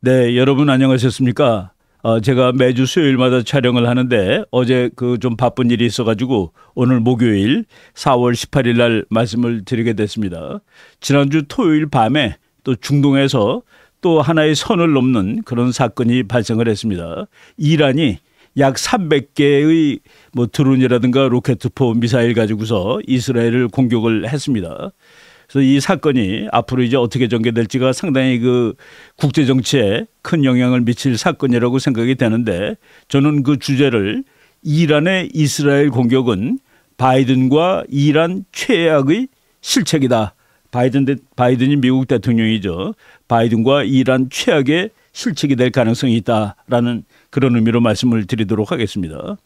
네, 여러분 안녕하셨습니까? 어, 제가 매주 수요일마다 촬영을 하는데 어제 그 좀 바쁜 일이 있어가지고 오늘 목요일 4월 18일 날 말씀을 드리게 됐습니다. 지난주 토요일 밤에 또 중동에서 또 하나의 선을 넘는 그런 사건이 발생을 했습니다. 이란이 약 300개의 뭐 드론이라든가 로켓포 미사일 가지고서 이스라엘을 공격을 했습니다. 그래서 이 사건이 앞으로 이제 어떻게 전개될지가 상당히 그 국제 정치에 큰 영향을 미칠 사건이라고 생각이 되는데 저는 그 주제를 이란의 이스라엘 공격은 바이든과 이란 최악의 실책이다. 바이든 대, 바이든이 미국 대통령이죠. 바이든과 이란 최악의 실책이 될 가능성이 있다라는 그런 의미로 말씀을 드리도록 하겠습니다.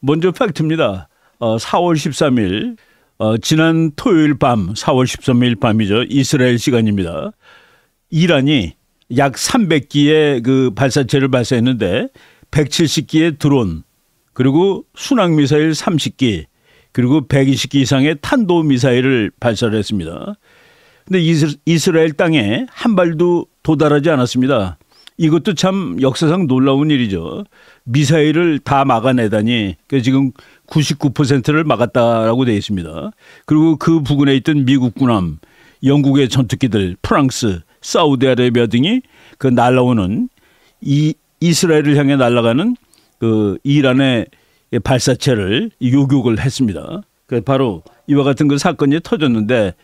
먼저 팩트입니다. 어, 4월 13일 어, 지난 토요일 밤 4월 13일 밤이죠. 이스라엘 시간입니다. 이란이 약 300기의 그 발사체를 발사했는데 170기의 드론 그리고 순항 미사일 30기 그리고 120기 이상의 탄도 미사일을 발사를 했습니다. 근데 이스라엘 땅에 한 발도 도달하지 않았습니다. 이것도 참 역사상 놀라운 일이죠. 미사일을 다 막아내다니. 그 지금 99%를 막았다라고 되어 있습니다. 그리고 그 부근에 있던 미국 군함, 영국의 전투기들, 프랑스, 사우디아라비아 등이 그 날라오는 이 이스라엘을 향해 날아가는 그 이란의 발사체를 요격을 했습니다. 그 바로 이와 같은 그 사건이 터졌는데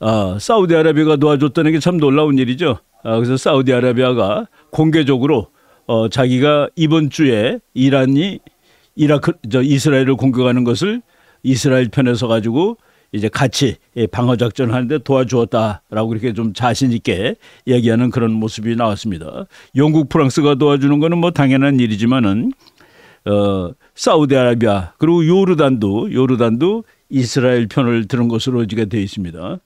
아, 사우디아라비아가 도와줬다는 게 참 놀라운 일이죠. 아, 그래서 사우디아라비아가 공개적으로 어, 자기가 이번 주에 이란이 이라크 저 이스라엘을 공격하는 것을 이스라엘 편에서 가지고 이제 같이 예, 방어 작전을 하는데 도와주었다라고 이렇게 좀 자신 있게 얘기하는 그런 모습이 나왔습니다. 영국, 프랑스가 도와주는 거는 뭐 당연한 일이지만은 어 사우디아라비아 그리고 요르단도 요르단도 이스라엘 편을 들은 것으로 지게 되어 있습니다.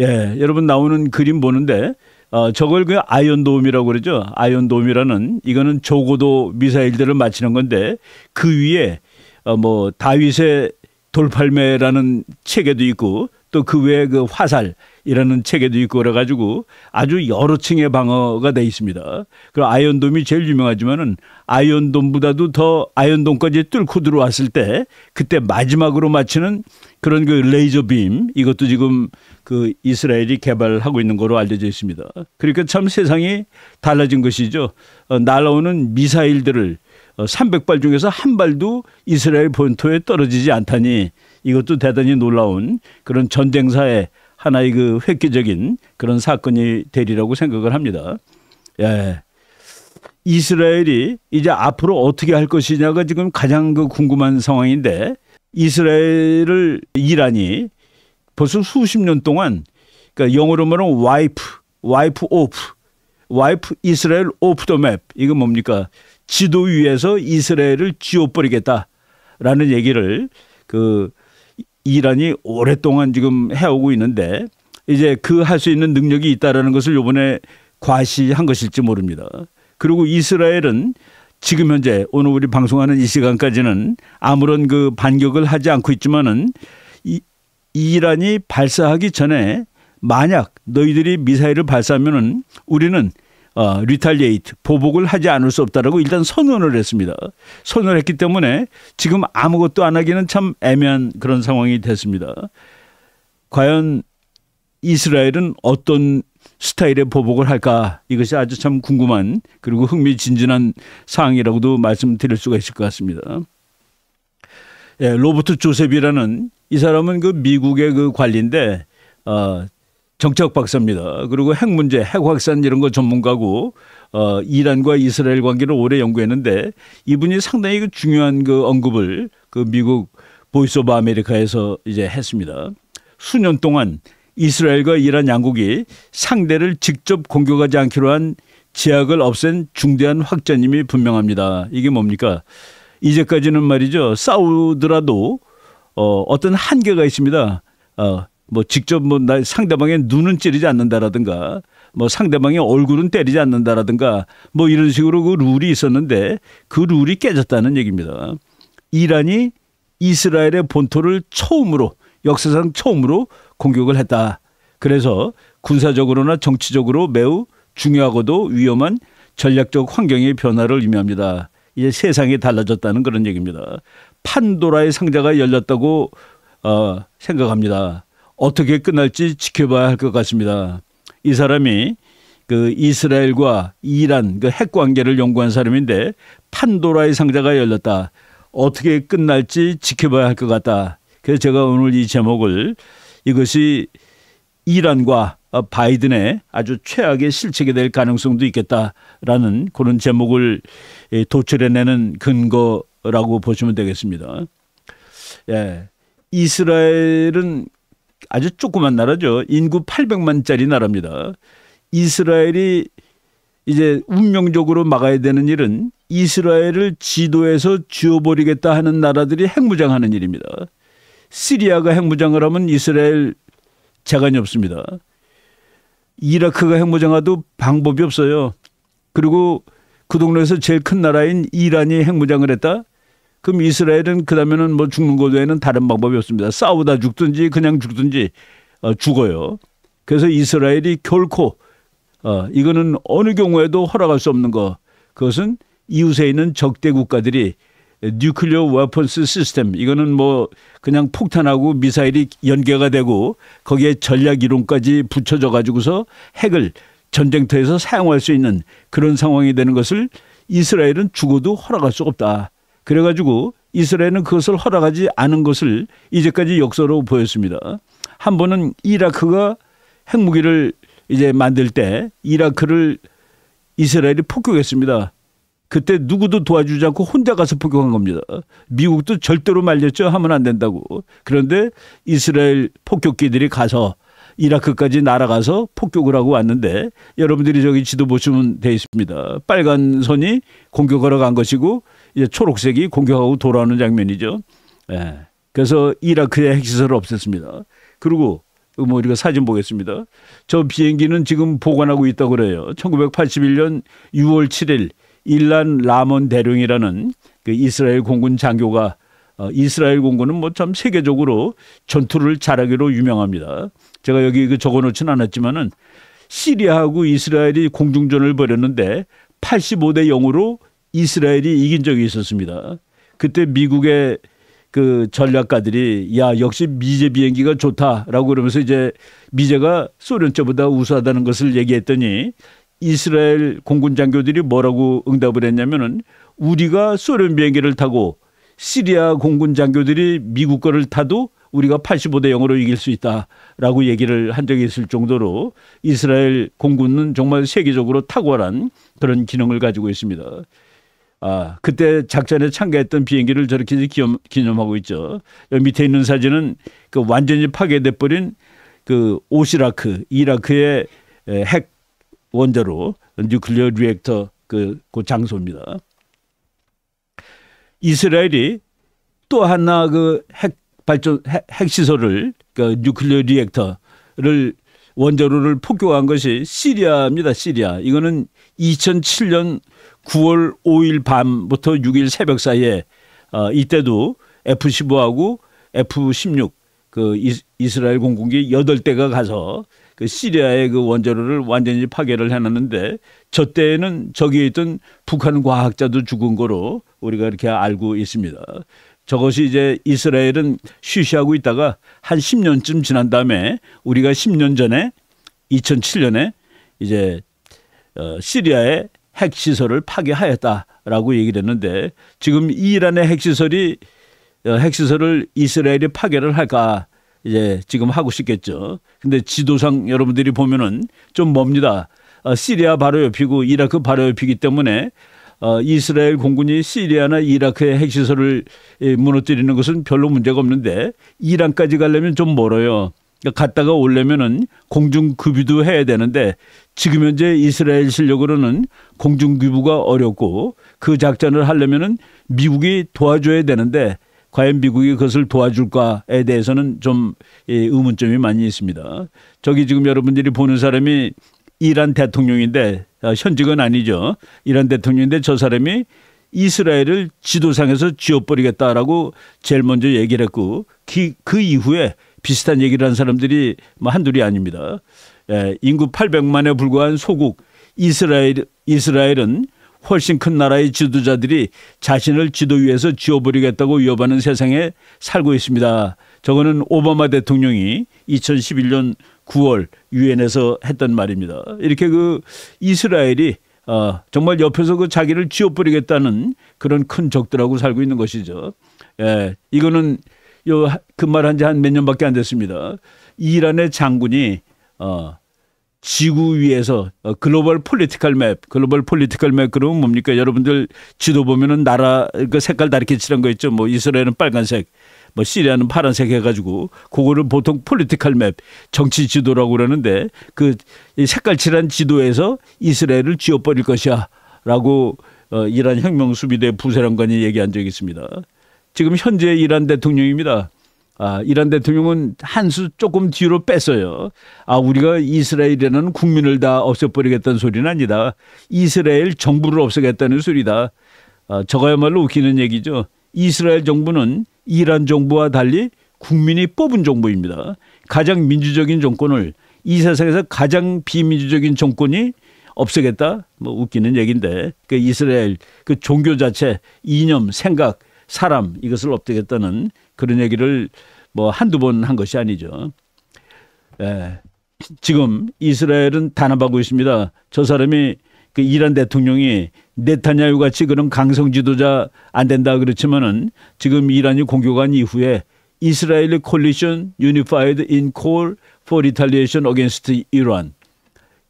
예, 여러분 나오는 그림 보는데 어, 저걸 그 아이언돔이라고 그러죠. 아이언돔이라는 이거는 조고도 미사일들을 맞히는 건데 그 위에 어, 뭐 다윗의 돌팔매라는 체계도 있고 또 그 외에 그 화살 이라는 책에도 있고 그래가지고 아주 여러 층의 방어가 돼 있습니다. 그 아이언돔이 제일 유명하지만은 아이언돔보다도 더 아이언돔까지 뚫고 들어왔을 때 그때 마지막으로 마치는 그런 그 레이저 빔 이것도 지금 그 이스라엘이 개발하고 있는 거로 알려져 있습니다. 그러니까 참 세상이 달라진 것이죠. 어, 날아오는 미사일들을 300발 어, 중에서 한 발도 이스라엘 본토에 떨어지지 않다니 이것도 대단히 놀라운 그런 전쟁사의 하나의 그 획기적인 그런 사건이 되리라고 생각을 합니다. 예. 이스라엘이 이제 앞으로 어떻게 할 것이냐가 지금 가장 그 궁금한 상황인데 이스라엘을 이란이 벌써 수십 년 동안 그러니까 영어로 말하면 와이프, 와이프 오프, 와이프 이스라엘 오프 더 맵. 이거 뭡니까? 지도 위에서 이스라엘을 지워버리겠다라는 얘기를 그 이란이 오랫동안 지금 해오고 있는데 이제 그 할 수 있는 능력이 있다라는 것을 요번에 과시한 것일지 모릅니다. 그리고 이스라엘은 지금 현재 오늘 우리 방송하는 이 시간까지는 아무런 그 반격을 하지 않고 있지만은 이, 이란이 발사하기 전에 만약 너희들이 미사일을 발사하면은 우리는 어, 리탈리에이트 보복을 하지 않을 수 없다라고 일단 선언을 했습니다. 선언을 했기 때문에 지금 아무것도 안 하기는 참 애매한 그런 상황이 됐습니다. 과연 이스라엘은 어떤 스타일의 보복을 할까 이것이 아주 참 궁금한 그리고 흥미진진한 사항이라고도 말씀드릴 수가 있을 것 같습니다. 예, 로버트 조셉이라는 이 사람은 그 미국의 그 관리인데 어, 정책 박사입니다. 그리고 핵 문제, 핵 확산 이런 거 전문가고 어 이란과 이스라엘 관계를 오래 연구했는데 이분이 상당히 그 중요한 그 언급을 그 미국 보이스 오브 아메리카에서 이제 했습니다. 수년 동안 이스라엘과 이란 양국이 상대를 직접 공격하지 않기로 한 제약을 없앤 중대한 확전임이 분명합니다. 이게 뭡니까? 이제까지는 말이죠. 싸우더라도 어, 어떤 한계가 있습니다. 어, 뭐 직접 뭐나 상대방의 눈은 찌르지 않는다라든가 뭐 상대방의 얼굴은 때리지 않는다라든가 뭐 이런 식으로 그 룰이 있었는데 그 룰이 깨졌다는 얘기입니다. 이란이 이스라엘의 본토를 처음으로 역사상 처음으로 공격을 했다. 그래서 군사적으로나 정치적으로 매우 중요하고도 위험한 전략적 환경의 변화를 의미합니다. 이제 세상이 달라졌다는 그런 얘기입니다. 판도라의 상자가 열렸다고 어, 생각합니다. 어떻게 끝날지 지켜봐야 할 것 같습니다. 이 사람이 그 이스라엘과 이란 그 핵 관계를 연구한 사람인데 판도라의 상자가 열렸다. 어떻게 끝날지 지켜봐야 할 것 같다. 그래서 제가 오늘 이 제목을 이것이 이란과 바이든의 아주 최악의 실체가 될 가능성도 있겠다라는 그런 제목을 예, 도출해내는 근거라고 보시면 되겠습니다. 예. 이스라엘은 아주 조그만 나라죠. 인구 800만짜리 나라입니다. 이스라엘이 이제 운명적으로 막아야 되는 일은 이스라엘을 지도에서 지워버리겠다 하는 나라들이 핵무장하는 일입니다. 시리아가 핵무장을 하면 이스라엘 재간이 없습니다. 이라크가 핵무장하도 방법이 없어요. 그리고 그 동네에서 제일 큰 나라인 이란이 핵무장을 했다? 그럼 이스라엘은 그다음에는 뭐 죽는 것 외에는 다른 방법이 없습니다. 싸우다 죽든지 그냥 죽든지 어, 죽어요. 그래서 이스라엘이 결코 어, 이거는 어느 경우에도 허락할 수 없는 거. 그것은 이웃에 있는 적대 국가들이 뉴클리어 웨퍼스 시스템 이거는 뭐 그냥 폭탄하고 미사일이 연계가 되고 거기에 전략 이론까지 붙여져 가지고서 핵을 전쟁터에서 사용할 수 있는 그런 상황이 되는 것을 이스라엘은 죽어도 허락할 수 없다. 그래가지고 이스라엘은 그것을 허락하지 않은 것을 이제까지 역사로 보였습니다. 한 번은 이라크가 핵무기를 이제 만들 때 이라크를 이스라엘이 폭격했습니다. 그때 누구도 도와주지 않고 혼자 가서 폭격한 겁니다. 미국도 절대로 말렸죠. 하면 안 된다고. 그런데 이스라엘 폭격기들이 가서 이라크까지 날아가서 폭격을 하고 왔는데 여러분들이 저기 지도 보시면 돼 있습니다. 빨간 선이 공격하러 간 것이고 이제 초록색이 공격하고 돌아오는 장면이죠. 예. 그래서 이라크의 핵시설을 없앴습니다. 그리고 뭐 우리가 사진 보겠습니다. 저 비행기는 지금 보관하고 있다고 그래요. 1981년 6월 7일 일란 라몬 대령이라는 그 이스라엘 공군 장교가 어, 이스라엘 공군은 뭐 참 세계적으로 전투를 잘하기로 유명합니다. 제가 여기 그 적어놓진 않았지만은 시리아하고 이스라엘이 공중전을 벌였는데 85대 0으로 이스라엘이 이긴 적이 있었습니다. 그때 미국의 그 전략가들이 야 역시 미제 비행기가 좋다라고 그러면서 이제 미제가 소련쪽보다 우수하다는 것을 얘기했더니 이스라엘 공군 장교들이 뭐라고 응답을 했냐면은 우리가 소련 비행기를 타고 시리아 공군 장교들이 미국 거를 타도 우리가 85 대 0으로 이길 수 있다라고 얘기를 한 적이 있을 정도로 이스라엘 공군은 정말 세계적으로 탁월한 그런 기능을 가지고 있습니다. 아, 그때 작전에 참가했던 비행기를 저렇게 기념, 기념하고 있죠. 여기 밑에 있는 사진은 그 완전히 파괴돼 버린 그 오시라크 이라크의 핵 원자로 뉴클리어 리액터 그, 그 장소입니다. 이스라엘이 또 하나 그 핵 발전 핵, 핵 시설을 그 뉴클리어 리액터를 원자로를 폭격한 것이 시리아입니다. 시리아. 이거는 2007년 9월 5일 밤부터 6일 새벽 사이에 어, 이때도 F-15하고 F-16 그 이스라엘 공군기 8대가 가서 그 시리아의 그 원자로를 완전히 파괴를 해놨는데 저 때에는 저기에 있던 북한 과학자도 죽은 거로 우리가 이렇게 알고 있습니다. 저것이 이제 이스라엘은 쉬쉬하고 있다가 한 10년쯤 지난 다음에 우리가 10년 전에 2007년에 이제 어, 시리아에 핵시설을 파괴하였다라고 얘기를 했는데 지금 이란의 핵시설이 어, 핵시설을 이스라엘이 파괴를 할까 이제 지금 하고 싶겠죠. 근데 지도상 여러분들이 보면은 좀 멉니다. 어, 시리아 바로 옆이고 이라크 바로 옆이기 때문에 어, 이스라엘 공군이 시리아나 이라크의 핵시설을 예, 무너뜨리는 것은 별로 문제가 없는데 이란까지 가려면 좀 멀어요. 그러니까 갔다가 오려면은 공중급유도 해야 되는데 지금 현재 이스라엘 실력으로는 공중급유가 어렵고 그 작전을 하려면은 미국이 도와줘야 되는데 과연 미국이 그것을 도와줄까에 대해서는 좀 예, 의문점이 많이 있습니다. 저기 지금 여러분들이 보는 사람이 이란 대통령인데 아, 현직은 아니죠. 이란 대통령인데 저 사람이 이스라엘을 지도상에서 지워버리겠다라고 제일 먼저 얘기를 했고 그 이후에 비슷한 얘기를 한 사람들이 뭐 한둘이 아닙니다. 예, 인구 800만에 불과한 소국 이스라엘 이스라엘은 훨씬 큰 나라의 지도자들이 자신을 지도 위에서 지워버리겠다고 위협하는 세상에 살고 있습니다. 저거는 오바마 대통령이 2011년 9월 유엔에서 했던 말입니다. 이렇게 그 이스라엘이 어, 정말 옆에서 그 자기를 지워버리겠다는 그런 큰 적들하고 살고 있는 것이죠. 예, 이거는 그말한지한몇 년밖에 안 됐습니다. 이란의 장군이 어, 지구 위에서 어, 글로벌 폴리티컬 맵, 글로벌 폴리티컬 맵 그러면 뭡니까? 여러분들 지도 보면은 나라 그 색깔 다르게 칠한 거 있죠. 뭐 이스라엘은 빨간색, 뭐 시리아는 파란색 해가지고 그거를 보통 폴리티컬 맵, 정치 지도라고 그러는데 그 색깔 칠한 지도에서 이스라엘을 지워버릴 것이야라고 어, 이란 혁명 수비대 부사령관이 얘기한 적이 있습니다. 지금 현재 이란 대통령입니다. 아, 이란 대통령은 한 수 조금 뒤로 뺐어요. 아, 우리가 이스라엘이라는 국민을 다 없애버리겠다는 소리는 아니다. 이스라엘 정부를 없애겠다는 소리다. 아, 저거야말로 웃기는 얘기죠. 이스라엘 정부는 이란 정부와 달리 국민이 뽑은 정부입니다. 가장 민주적인 정권을 이 세상에서 가장 비민주적인 정권이 없애겠다? 뭐 웃기는 얘기인데. 그 이스라엘 그 종교 자체, 이념, 생각 사람 이것을 업되겠다는 그런 얘기를 뭐 한두 번 한 것이 아니죠. 예. 지금 이스라엘은 단합하고 있습니다. 저 사람이 그 이란 대통령이 네타냐유 같이 그런 강성 지도자 안 된다 그렇지만은 지금 이란이 공격한 이후에 이스라엘의 콜리션 유니파이드 인콜포 리탈리에이션 어게인스트 이란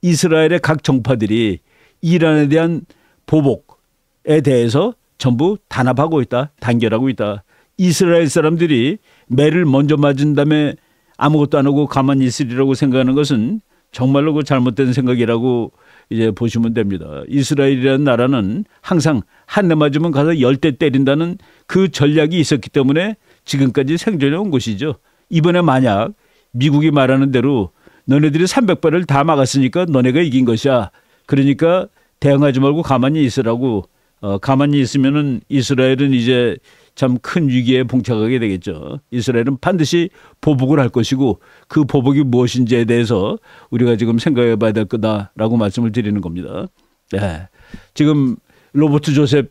이스라엘의 각 정파들이 이란에 대한 보복에 대해서 전부 단합하고 있다. 단결하고 있다. 이스라엘 사람들이 매를 먼저 맞은 다음에 아무것도 안 하고 가만히 있으리라고 생각하는 것은 정말로 그 잘못된 생각이라고 이제 보시면 됩니다. 이스라엘이라는 나라는 항상 한 대 맞으면 가서 열대 때린다는 그 전략이 있었기 때문에 지금까지 생존해 온 것이죠. 이번에 만약 미국이 말하는 대로 너네들이 300발을 다 막았으니까 너네가 이긴 것이야. 그러니까 대응하지 말고 가만히 있으라고 어, 가만히 있으면은 이스라엘은 이제 참 큰 위기에 봉착하게 되겠죠. 이스라엘은 반드시 보복을 할 것이고 그 보복이 무엇인지에 대해서 우리가 지금 생각해 봐야 될 거다라고 말씀을 드리는 겁니다. 네. 지금 로버트 조셉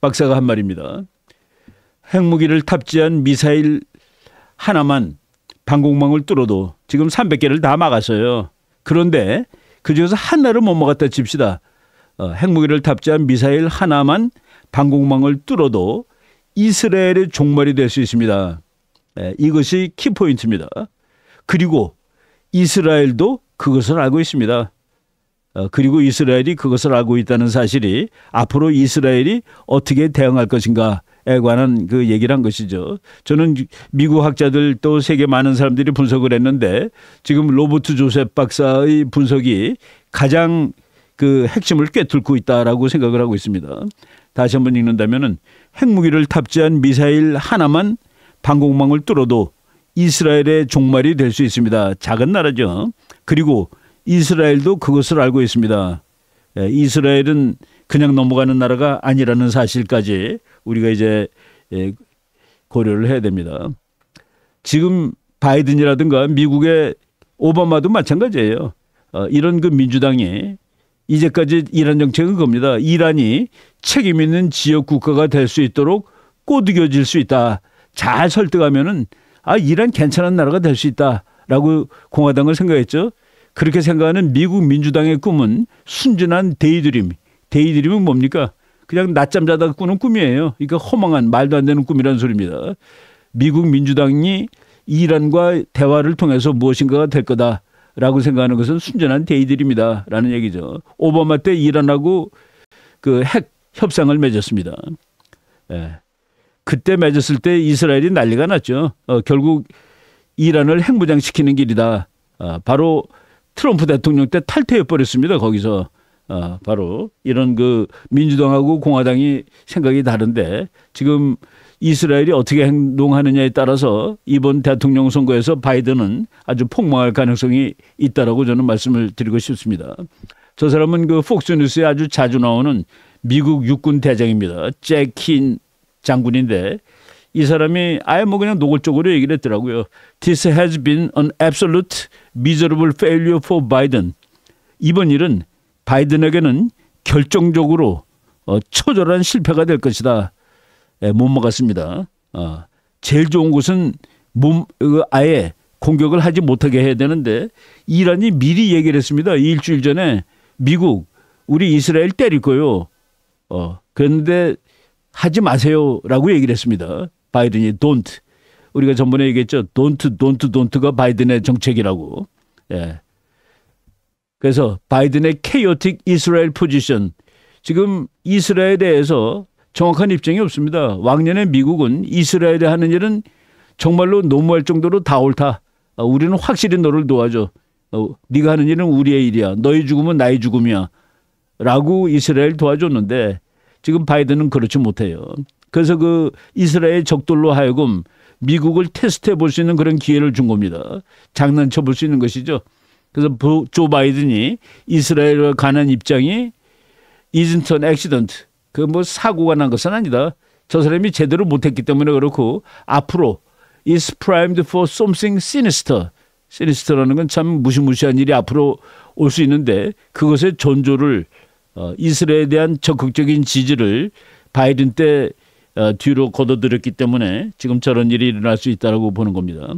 박사가 한 말입니다. 핵무기를 탑재한 미사일 하나만 방공망을 뚫어도 지금 300개를 다 막았어요. 그런데 그중에서 하나를 못 막았다 칩시다. 어, 핵무기를 탑재한 미사일 하나만 방공망을 뚫어도 이스라엘의 종말이 될 수 있습니다. 네, 이것이 키포인트입니다. 그리고 이스라엘도 그것을 알고 있습니다. 어, 그리고 이스라엘이 그것을 알고 있다는 사실이 앞으로 이스라엘이 어떻게 대응할 것인가에 관한 그 얘기를 한 것이죠. 저는 미국 학자들 또 세계 많은 사람들이 분석을 했는데 지금 로버트 조셉 박사의 분석이 가장 그 핵심을 꿰뚫고 있다라고 생각을 하고 있습니다. 다시 한번 읽는다면은 핵무기를 탑재한 미사일 하나만 방공망을 뚫어도 이스라엘의 종말이 될 수 있습니다. 작은 나라죠. 그리고 이스라엘도 그것을 알고 있습니다. 예, 이스라엘은 그냥 넘어가는 나라가 아니라는 사실까지 우리가 이제 예, 고려를 해야 됩니다. 지금 바이든이라든가 미국의 오바마도 마찬가지예요. 어, 이런 그 민주당이 이제까지 이란 정책은 겁니다. 이란이 책임 있는 지역 국가가 될 수 있도록 꼬드겨질 수 있다. 잘 설득하면은 아 이란 괜찮은 나라가 될 수 있다라고 공화당을 생각했죠. 그렇게 생각하는 미국 민주당의 꿈은 순진한 데이드림. 데이드림은 뭡니까? 그냥 낮잠 자다가 꾸는 꿈이에요. 그러니까 허망한 말도 안 되는 꿈이라는 소리입니다. 미국 민주당이 이란과 대화를 통해서 무엇인가가 될 거다. 라고 생각하는 것은 순전한 데이들입니다. 라는 얘기죠. 오바마 때 이란하고 그 핵 협상을 맺었습니다. 예. 그때 맺었을 때 이스라엘이 난리가 났죠. 어, 결국 이란을 핵무장시키는 길이다. 어, 바로 트럼프 대통령 때 탈퇴해버렸습니다. 거기서. 어, 바로 이런 그 민주당하고 공화당이 생각이 다른데 지금 이스라엘이 어떻게 행동하느냐에 따라서 이번 대통령 선거에서 바이든은 아주 폭망할 가능성이 있다라고 저는 말씀을 드리고 싶습니다. 저 사람은 그 폭스뉴스에 아주 자주 나오는 미국 육군 대장입니다. 잭킨 장군인데 이 사람이 아예 뭐 그냥 노골적으로 얘기를 했더라고요. This has been an absolute miserable failure for Biden. 이번 일은 바이든에게는 결정적으로 어, 처절한 실패가 될 것이다. 예, 못 막았습니다. 어. 제일 좋은 곳은 몸 그 아예 공격을 하지 못하게 해야 되는데 이란이 미리 얘기를 했습니다. 일주일 전에 미국 우리 이스라엘 때릴 거요. 어. 그런데 하지 마세요라고 얘기를 했습니다. 바이든이 don't 우리가 전번에 얘기했죠. don't don't don't가 바이든의 정책이라고. 예. 그래서 바이든의 chaotic Israel position 지금 이스라엘에 대해서 정확한 입장이 없습니다. 왕년에 미국은 이스라엘에 하는 일은 정말로 너무할 정도로 다 옳다. 어, 우리는 확실히 너를 도와줘. 어, 네가 하는 일은 우리의 일이야. 너의 죽음은 나의 죽음이야. 라고 이스라엘 도와줬는데 지금 바이든은 그렇지 못해요. 그래서 그 이스라엘 적돌로 하여금 미국을 테스트해 볼 수 있는 그런 기회를 준 겁니다. 장난쳐 볼 수 있는 것이죠. 그래서 조 바이든이 이스라엘과 가는 입장이 이즌턴 액시던트 그뭐 사고가 난 것은 아니다. 저 사람이 제대로 못했기 때문에 그렇고 앞으로 is primed for something sinister. sinister라는 건 참 무시무시한 일이 앞으로 올 수 있는데 그것의 존조를 어, 이스라엘에 대한 적극적인 지지를 바이든 때 어, 뒤로 거둬들였기 때문에 지금 저런 일이 일어날 수있다고 보는 겁니다.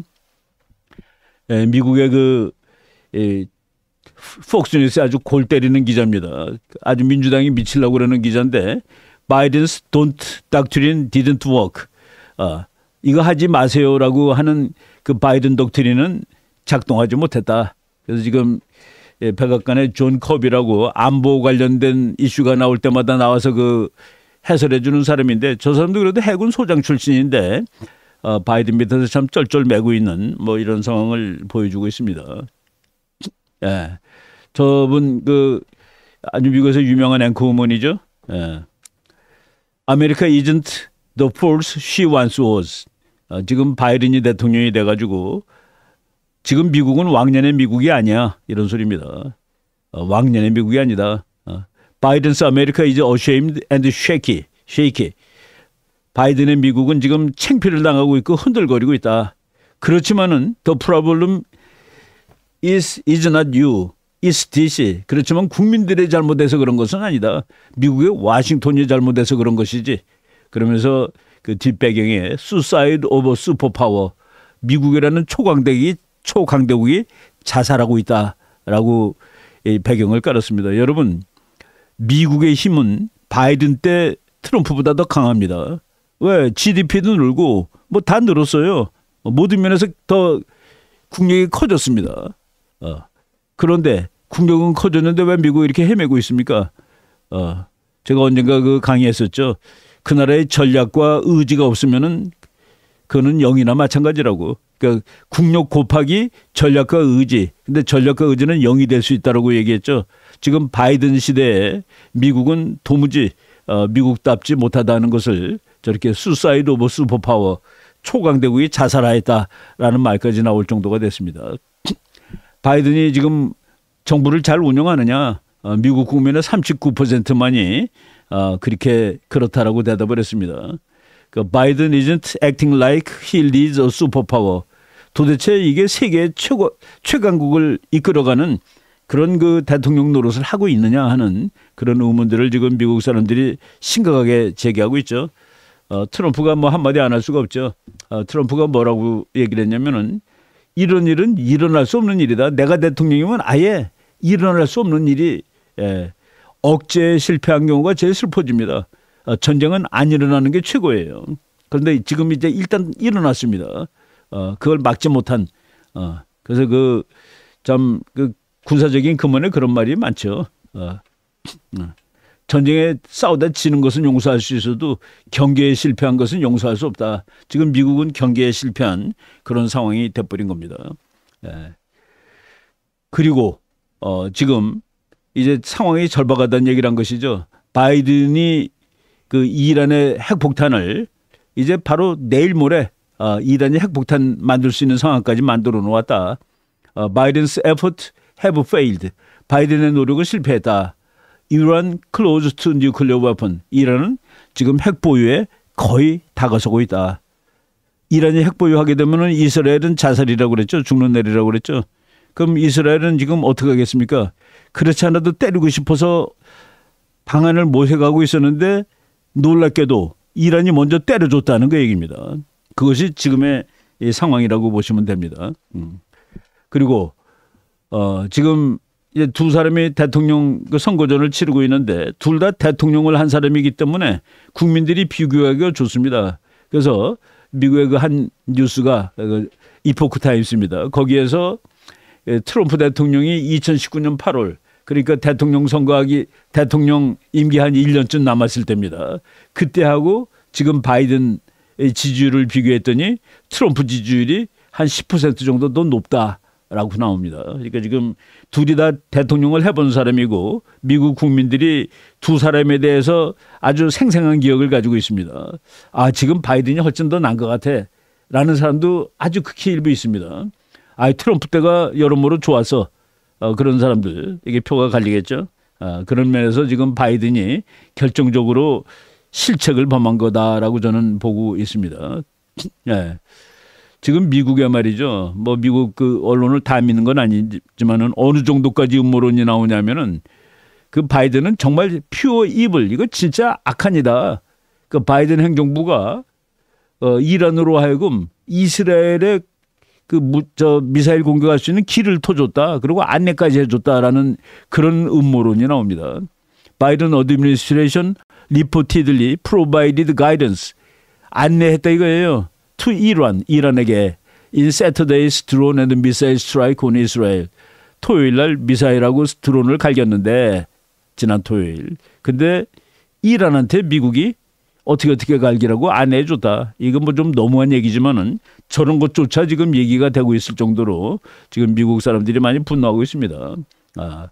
에, 예, 미국의 그 에, 폭스뉴스 아주 골 때리는 기자입니다. 아주 민주당이 미칠라고 그러는 기자인데 바이든 e n s don't doctrine didn't work. 어, 이거 하지 마세요라고 하는 그 바이든 독트리는 작동하지 못했다. 그래서 지금 예, 백악관의 존 컵이라고 안보 관련된 이슈가 나올 때마다 나와서 그 해설해 주는 사람인데 저 사람도 그래도 해군 소장 출신인데 어, 바이든 밑에서 참 쩔쩔매고 있는 뭐 이런 상황을 보여주고 있습니다. 예. 저분 그 아주 미국에서 유명한 앵커우먼이죠. 예. 아메리카 이즌트 더 폴스 시 완스 오 어, 지금 바이든이 대통령이 돼 가지고 지금 미국은 왕년의 미국이 아니야. 이런 소리입니다. 어, 왕년의 미국이 아니다. 어. 바이든스 아메리카 이제 ashamed and shaky. shaky. 바이든의 미국은 지금 챙피를 당하고 있고 흔들거리고 있다. 그렇지만은 the problem is is not you. 이스티시 e 그렇지만 국민들의 잘못에서 그런 것은 아니다. 미국의 와싱턴이 잘못해서 그런 것이지. 그러면서 그 뒷배경에 수사이드 오버 슈퍼 파워 미국이라는 초강대국이 초강대국이 자살하고 있다라고 배경을 깔았습니다. 여러분 미국의 힘은 바이든 때 트럼프보다 더 강합니다. 왜 GDP도 늘고 뭐 다 늘었어요. 모든 면에서 더 국력이 커졌습니다. 어. 그런데 국력은 커졌는데 왜 미국이 이렇게 헤매고 있습니까? 어, 제가 언젠가 그 강의했었죠. 그 나라의 전략과 의지가 없으면은 그는 영이나 마찬가지라고. 그러니까 국력 곱하기 전략과 의지. 근데 전략과 의지는 영이 될 수 있다라고 얘기했죠. 지금 바이든 시대에 미국은 도무지 어, 미국답지 못하다는 것을 저렇게 수사이드 오버 슈퍼 파워 초강대국이 자살하였다라는 말까지 나올 정도가 됐습니다. 바이든이 지금 정부를 잘 운영하느냐 어, 미국 국민의 39%만이 어, 그렇게 그렇다라고 대답을 했습니다. 그 바이든 isn't acting like he leads a superpower. 도대체 이게 세계 최고 최강국을 이끌어가는 그런 그 대통령 노릇을 하고 있느냐 하는 그런 의문들을 지금 미국 사람들이 심각하게 제기하고 있죠. 어, 트럼프가 뭐 한마디 안 할 수가 없죠. 어, 트럼프가 뭐라고 얘기를 했냐면은 이런 일은 일어날 수 없는 일이다. 내가 대통령이면 아예 일어날 수 없는 일이 예, 억제에 실패한 경우가 제일 슬퍼집니다. 아, 전쟁은 안 일어나는 게 최고예요. 그런데 지금 이제 일단 일어났습니다. 어, 그걸 막지 못한 어, 그래서 그 참그 그 군사적인 근원에 그런 말이 많죠. 어, 음, 전쟁에 싸우다 지는 것은 용서할 수 있어도 경계에 실패한 것은 용서할 수 없다. 지금 미국은 경계에 실패한 그런 상황이 돼버린 겁니다. 예. 그리고 어, 지금 이제 상황이 절박하다는 얘기를한 것이죠. 바이든이 그 이란의 핵폭탄을 이제 바로 내일 모레 어, 이란이 핵폭탄 만들 수 있는 상황까지 만들어 놓았다. 어, Biden's effort have failed. 바이든의 노력을 실패했다. 이란 close to nuclear weapon. 이란은 지금 핵 보유에 거의 다가서고 있다. 이란이 핵 보유하게 되면은 이스라엘은 자살이라고 그랬죠. 죽는 내리라고 그랬죠. 그럼 이스라엘은 지금 어떻게 하겠습니까? 그렇지 않아도 때리고 싶어서 방안을 모색하고 있었는데 놀랍게도 이란이 먼저 때려줬다는 그 얘기입니다. 그것이 지금의 이 상황이라고 보시면 됩니다. 음. 그리고 어, 지금 이제 두 사람이 대통령 그 선거전을 치르고 있는데 둘 다 대통령을 한 사람이기 때문에 국민들이 비교하기가 좋습니다. 그래서 미국의 그 한 뉴스가 그 이포크 타임스입니다. 거기에서 예, 트럼프 대통령이 2019년 8월 그러니까 대통령 선거하기 대통령 임기 한 1년쯤 남았을 때입니다. 그때하고 지금 바이든 지지율을 비교했더니 트럼프 지지율이 한 10% 정도 더 높다라고 나옵니다. 그러니까 지금 둘이 다 대통령을 해본 사람이고 미국 국민들이 두 사람에 대해서 아주 생생한 기억을 가지고 있습니다. 아 지금 바이든이 훨씬 더 난 것 같아. 라는 사람도 아주 극히 일부 있습니다. 아 트럼프 때가 여러모로 좋아서 어, 그런 사람들 이게 표가 갈리겠죠. 아, 그런 면에서 지금 바이든이 결정적으로 실책을 범한 거다라고 저는 보고 있습니다. 예. 지금 미국의 말이죠. 뭐 미국 그 언론을 다 믿는 건 아니지만은 어느 정도까지 음모론이 나오냐면은 그 바이든은 정말 퓨어 이블 이거 진짜 악한이다. 그 바이든 행정부가 어 이란으로 하여금 이스라엘의 그저 미사일 공격할 수 있는 길을 터줬다. 그리고 안내까지 해줬다라는 그런 음모론이 나옵니다. 바이든 어드미니스트레이션 리포티들리 프로바이디드 가이던스 안내했다 이거예요. 투 이란 이란에게 in Saturday's drone and m i s s 토요일 날 미사일하고 드론을 갈겼는데 지난 토요일. 근데 이란한테 미국이 어떻게 어떻게 갈기라고 안 해줬다. 이건 뭐 좀 너무한 얘기지만은 저런 것조차 지금 얘기가 되고 있을 정도로 지금 미국 사람들이 많이 분노하고 있습니다. 아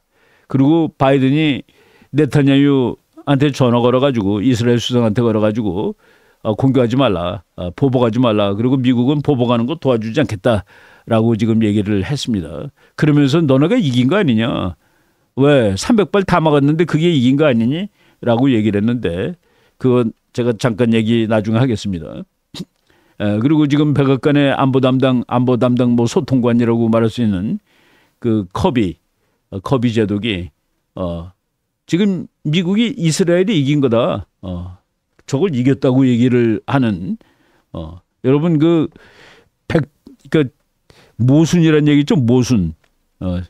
그리고 바이든이 네타냐유한테 전화 걸어가지고 이스라엘 수상한테 걸어가지고 아, 공격하지 말라, 아, 보복하지 말라. 그리고 미국은 보복하는 거 도와주지 않겠다라고 지금 얘기를 했습니다. 그러면서 너네가 이긴 거 아니냐? 왜 300발 다 막았는데 그게 이긴 거 아니니?라고 얘기를 했는데 그건 제가 잠깐 얘기 나중에 하겠습니다. 에, 그리고 지금 백악관의 안보 담당 안보 담당 뭐 소통관이라고 말할 수 있는 그 커비 어, 커비 제독이 어, 지금 미국이 이스라엘이 이긴 거다. 어, 저걸 이겼다고 얘기를 하는 어, 여러분 그 백그 그 모순이란 얘기 죠 모순. 어,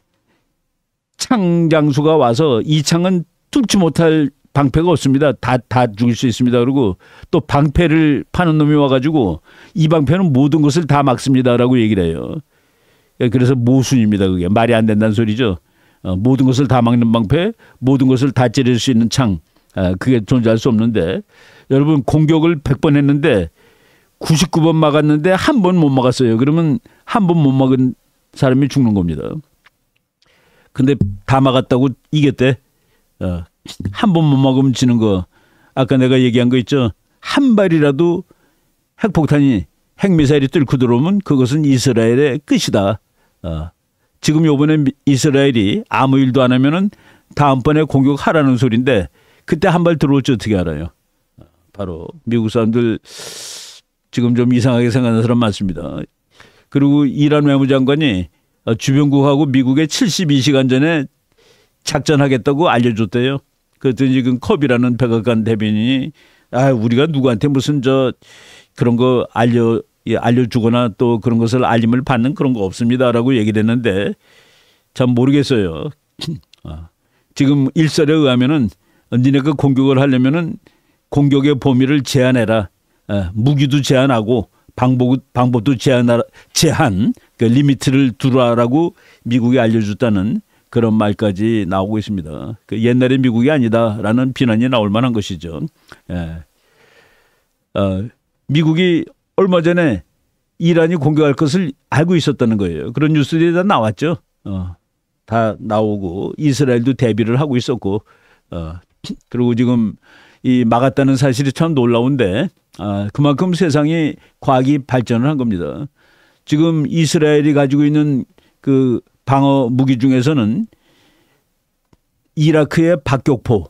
창장수가 와서 이창은 뚫지 못할 방패가 없습니다. 다, 다 죽일 수 있습니다. 그리고 또 방패를 파는 놈이 와가지고 이 방패는 모든 것을 다 막습니다라고 얘기를 해요. 예, 그래서 모순입니다. 그게 말이 안 된다는 소리죠. 어, 모든 것을 다 막는 방패, 모든 것을 다 찌를 수 있는 창, 아, 그게 존재할 수 없는데 여러분 공격을 100번 했는데 99번 막았는데 한 번 못 막았어요. 그러면 한 번 못 막은 사람이 죽는 겁니다. 근데 다 막았다고 이겼대. 어, 한번못 먹으면 지는 거 아까 내가 얘기한 거 있죠. 한 발이라도 핵폭탄이 핵미사일이 뚫고 들어오면 그것은 이스라엘의 끝이다. 어. 지금 요번에 이스라엘이 아무 일도 안 하면은 다음번에 공격하라는 소린데 그때 한 발 들어올지 어떻게 알아요? 어, 바로 미국 사람들 지금 좀 이상하게 생각하는 사람 많습니다. 그리고 이란 외무장관이 어, 주변국하고 미국에 72시간 전에 작전하겠다고 알려줬대요. 그랬더니 지금 컵이라는 백악관 대변인이 아 우리가 누구한테 무슨 저 그런 거 알려 예, 알려주거나 또 그런 것을 알림을 받는 그런 거 없습니다라고 얘기를했는데참 모르겠어요. 아, 지금 일설에 의하면은 니네가 그 공격을 하려면은 공격의 범위를 제한해라. 아, 무기도 제한하고 방법 방법도 제한 제한 그 리미트를 두라라고 미국이 알려줬다는 그런 말까지 나오고 있습니다. 그 옛날의 미국이 아니다라는 비난이 나올 만한 것이죠. 예. 어, 미국이 얼마 전에 이란이 공격할 것을 알고 있었다는 거예요. 그런 뉴스들이 다 나왔죠. 어, 다 나오고 이스라엘도 대비를 하고 있었고 어, 그리고 지금 이 막았다는 사실이 참 놀라운데 아, 그만큼 세상이 과학이 발전을 한 겁니다. 지금 이스라엘이 가지고 있는 그 방어 무기 중에서는 이라크의 박격포,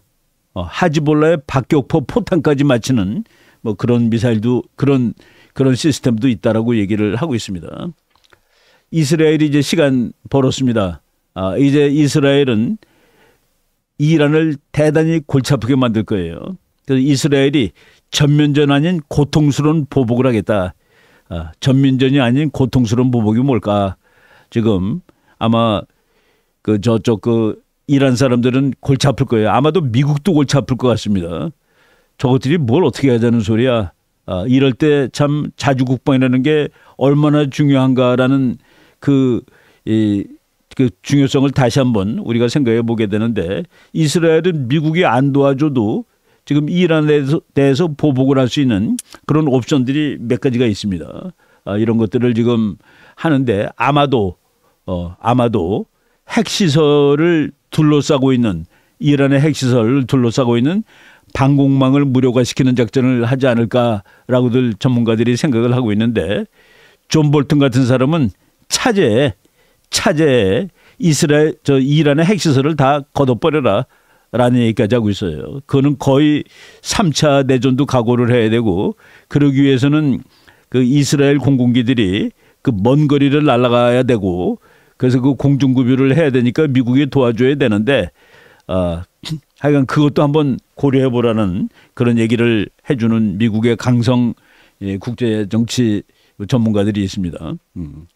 어, 하지볼라의 박격포 포탄까지 맞히는 뭐 그런 미사일도 그런 그런 시스템도 있다라고 얘기를 하고 있습니다. 이스라엘이 이제 시간 벌었습니다. 아, 이제 이스라엘은 이란을 대단히 골치 아프게 만들 거예요. 그래서 이스라엘이 전면전 아닌 고통스러운 보복을 하겠다. 아, 전면전이 아닌 고통스러운 보복이 뭘까? 지금 아마 그 저쪽 그 이란 사람들은 골치 아플 거예요. 아마도 미국도 골치 아플 것 같습니다. 저것들이 뭘 어떻게 해야 되는 소리야. 아, 이럴 때 참 자주 국방이라는 게 얼마나 중요한가라는 그, 이, 그 중요성을 다시 한번 우리가 생각해 보게 되는데 이스라엘은 미국이 안 도와줘도 지금 이란에 대해서 보복을 할 수 있는 그런 옵션들이 몇 가지가 있습니다. 아, 이런 것들을 지금 하는데 아마도 어, 아마도 핵시설을 둘러싸고 있는 이란의 핵시설을 둘러싸고 있는 방공망을 무료화시키는 작전을 하지 않을까라고들 전문가들이 생각을 하고 있는데 존 볼튼 같은 사람은 차제에 차제에 이스라엘 저 이란의 핵시설을 다 걷어버려라 라는 얘기까지 하고 있어요. 그거는 거의 3차 내전도 각오를 해야 되고 그러기 위해서는 그 이스라엘 공군기들이 그 먼 거리를 날아가야 되고 그래서 그 공중급유를 해야 되니까 미국이 도와줘야 되는데 어, 하여간 그것도 한번 고려해 보라는 그런 얘기를 해주는 미국의 강성 예, 국제 정치 전문가들이 있습니다. 음.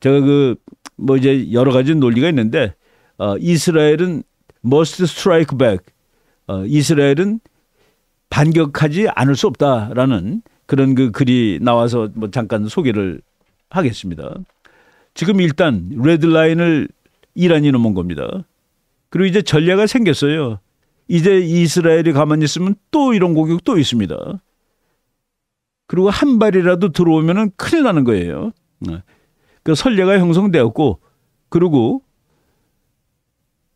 제가 그뭐 이제 여러 가지 논리가 있는데 어, 이스라엘은 must strike back. 어, 이스라엘은 반격하지 않을 수 없다라는 그런 그 글이 나와서 뭐 잠깐 소개를 하겠습니다. 지금 일단 레드라인을 이란이 넘은 겁니다. 그리고 이제 전례가 생겼어요. 이제 이스라엘이 가만히 있으면 또 이런 공격 또 있습니다. 그리고 한 발이라도 들어오면은 큰일 나는 거예요. 네. 그 선례가 형성되었고 그리고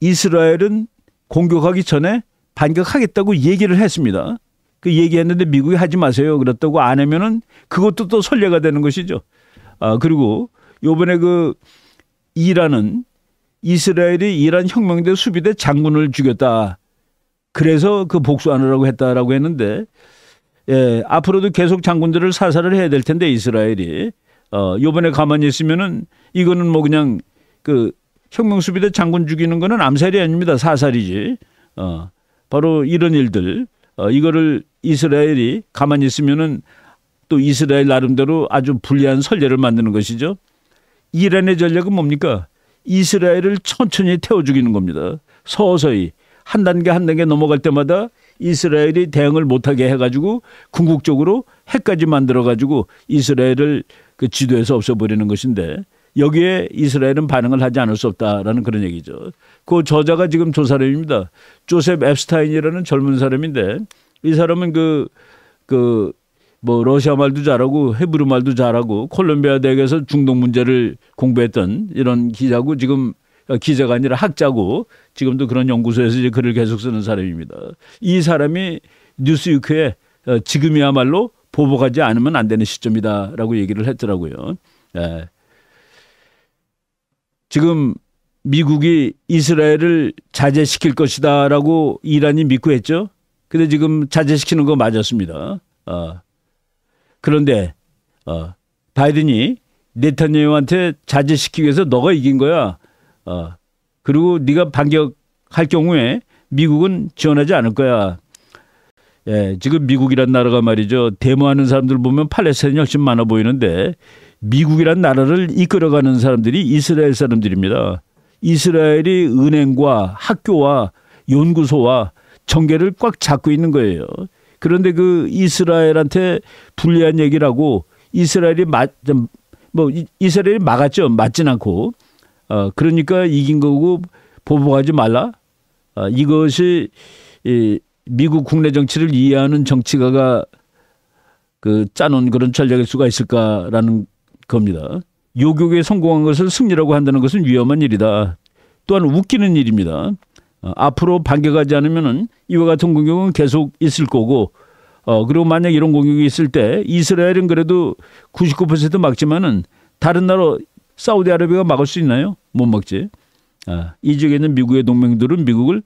이스라엘은 공격하기 전에 반격하겠다고 얘기를 했습니다. 그 얘기했는데 미국이 하지 마세요. 그랬다고 안 하면은 그것도 또 선례가 되는 것이죠. 아 그리고 요번에 그 이란은 이스라엘이 이란 혁명대 수비대 장군을 죽였다. 그래서 그 복수하느라고 했다라고 했는데 예, 앞으로도 계속 장군들을 사살을 해야 될 텐데 이스라엘이 어, 요번에 가만히 있으면은 이거는 뭐 그냥 그 혁명 수비대 장군 죽이는 거는 암살이 아닙니다. 사살이지. 어. 바로 이런 일들 어, 이거를 이스라엘이 가만히 있으면은 또 이스라엘 나름대로 아주 불리한 선례를 만드는 것이죠. 이란의 전략은 뭡니까? 이스라엘을 천천히 태워 죽이는 겁니다. 서서히 한 단계 한 단계 넘어갈 때마다 이스라엘이 대응을 못하게 해가지고 궁극적으로 핵까지 만들어가지고 이스라엘을 그 지도에서 없애버리는 것인데 여기에 이스라엘은 반응을 하지 않을 수 없다라는 그런 얘기죠. 그 저자가 지금 조 사람입니다. 조셉 앱스타인이라는 젊은 사람인데 이 사람은 그, 그뭐 러시아 말도 잘하고 헤브르 말도 잘하고 콜롬비아 대학에서 중동 문제를 공부했던 이런 기자고 지금 기자가 아니라 학자고 지금도 그런 연구소에서 이제 글을 계속 쓰는 사람입니다. 이 사람이 뉴스 유크에 어, 지금이야말로 보복하지 않으면 안 되는 시점이다라고 얘기를 했더라고요. 예. 지금 미국이 이스라엘을 자제시킬 것이다라고 이란이 믿고 했죠. 근데 지금 자제시키는 거 맞았습니다. 어. 그런데 어, 바이든이 네타냐후한테 자제시키기 위해서 너가 이긴 거야. 어, 그리고 네가 반격할 경우에 미국은 지원하지 않을 거야. 예, 지금 미국이란 나라가 말이죠. 데모하는 사람들 보면 팔레스타인이 훨씬 많아 보이는데 미국이란 나라를 이끌어가는 사람들이 이스라엘 사람들입니다. 이스라엘이 은행과 학교와 연구소와 정계를 꽉 잡고 있는 거예요. 그런데 그 이스라엘한테 불리한 얘기라고 이스라엘이 막뭐 이스라엘이 막았죠. 맞진 않고. 어 그러니까 이긴 거고 보복하지 말라. 어 이것이 이 미국 국내 정치를 이해하는 정치가가 그 짜놓은 그런 전략일 수가 있을까라는 겁니다. 요격에 성공한 것을 승리라고 한다는 것은 위험한 일이다. 또한 웃기는 일입니다. 어, 앞으로 반격하지 않으면은 이와 같은 공격은 계속 있을 거고 어 그리고 만약 이런 공격이 있을 때 이스라엘은 그래도 99% 막지만은 다른 나라 사우디아라비아가 막을 수 있나요? 못 막지. 아, 이 지역에 있는 미국의 동맹들은 미국을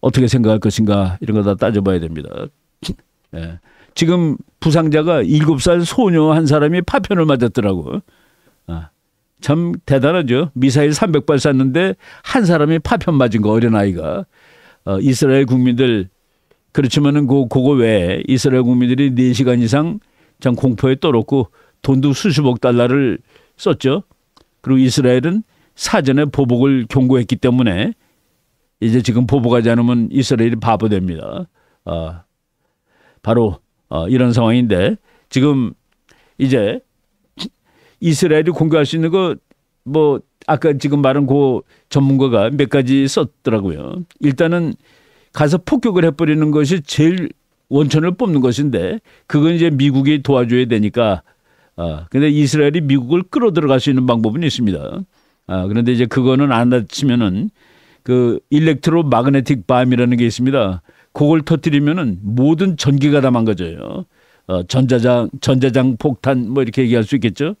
어떻게 생각할 것인가 이런 거 다 따져봐야 됩니다. 예. 지금 부상자가 7살 소녀 한 사람이 파편을 맞았더라고. 참 대단하죠. 미사일 300발 쐈는데 한 사람이 파편 맞은 거 어린아이가. 어, 이스라엘 국민들 그렇지만은 그, 그거 외에 이스라엘 국민들이 4시간 이상 참 공포에 떨었고 돈도 수십억 달러를 썼죠. 그리고 이스라엘은 사전에 보복을 경고했기 때문에 이제 지금 보복하지 않으면 이스라엘이 바보 됩니다. 어, 아, 바로 어, 이런 상황인데 지금 이제 이스라엘이 공격할 수 있는 거 뭐 아까 지금 말한 그 전문가가 몇 가지 썼더라고요. 일단은 가서 폭격을 해버리는 것이 제일 원천을 뽑는 것인데 그건 이제 미국이 도와줘야 되니까 아 근데 이스라엘이 미국을 끌어들어갈 수 있는 방법은 있습니다. 아 그런데 이제 그거는 안 다치면은 그 일렉트로 마그네틱 밤이라는 게 있습니다. 그걸 터뜨리면은 모든 전기가 다 망가져요. 어, 전자장 전자장 폭탄 뭐 이렇게 얘기할 수 있겠죠.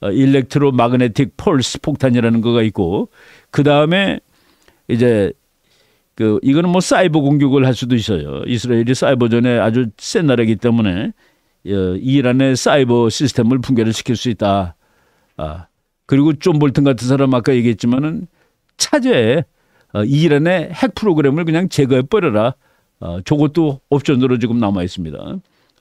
어, 일렉트로 마그네틱 폴스 폭탄이라는 거가 있고 그 다음에 이제 그 이거는 뭐 사이버 공격을 할 수도 있어요. 이스라엘이 사이버전에 아주 센 나라이기 때문에 어, 이란의 사이버 시스템을 붕괴를 시킬 수 있다. 아 그리고 존 볼튼 같은 사람 아까 얘기했지만은 차제에 어, 이란의 핵 프로그램을 그냥 제거해 버려라. 어, 저것도 옵션으로 지금 남아 있습니다.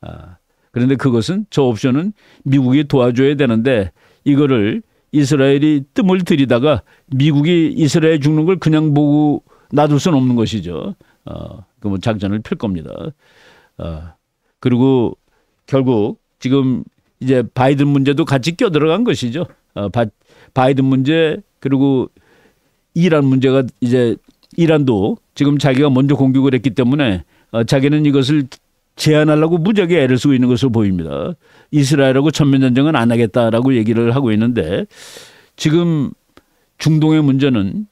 아, 그런데 그것은 저 옵션은 미국이 도와줘야 되는데 이거를 이스라엘이 뜸을 들이다가 미국이 이스라엘 죽는 걸 그냥 보고 놔둘 수는 없는 것이죠. 어, 그뭐 작전을 펼 겁니다. 어, 그리고 결국 지금 이제 바이든 문제도 같이 껴들어간 것이죠. 어, 바, 바이든 문제 그리고 이란 문제가 이제 이란도 지금 자기가 먼저 공격을 했기 때문에 어, 자기는 이것을 제한하려고 무지하게 애를 쓰고 있는 것으로 보입니다. 이스라엘하고 천면전쟁은안 하겠다라고 얘기를 하고 있는데 지금 중동의 문제는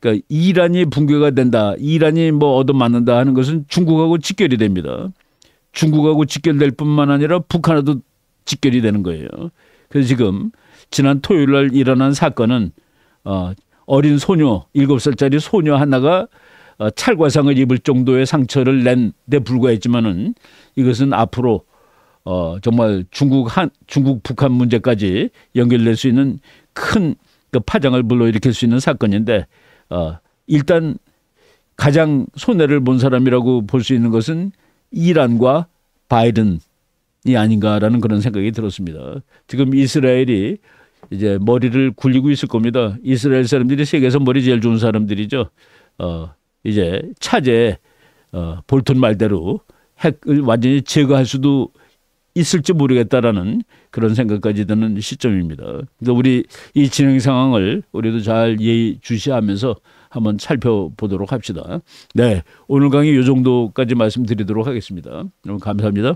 그러니까 이란이 붕괴가 된다, 이란이 뭐 얻어맞는다 하는 것은 중국하고 직결이 됩니다. 중국하고 직결될 뿐만 아니라 북한에도 직결이 되는 거예요. 그래서 지금 지난 토요일 날 일어난 사건은 어, 어린 소녀, 일곱 살짜리 소녀 하나가 어, 찰과상을 입을 정도의 상처를 낸 데 불과했지만은 이것은 앞으로 어, 정말 중국 한 중국 북한 문제까지 연결될 수 있는 큰그 파장을 불러일으킬 수 있는 사건인데 어, 일단 가장 손해를 본 사람이라고 볼 수 있는 것은 이란과 바이든이 아닌가라는 그런 생각이 들었습니다. 지금 이스라엘이 이제 머리를 굴리고 있을 겁니다. 이스라엘 사람들이 세계에서 머리 제일 좋은 사람들이죠. 어, 이제 차제 어, 볼턴 말대로 핵을 완전히 제거할 수도 있을지 모르겠다라는 그런 생각까지 드는 시점입니다. 그래서 우리 이 진행 상황을 우리도 잘 예의주시하면서 한번 살펴보도록 합시다. 네, 오늘 강의 이 정도까지 말씀드리도록 하겠습니다. 여러분 감사합니다.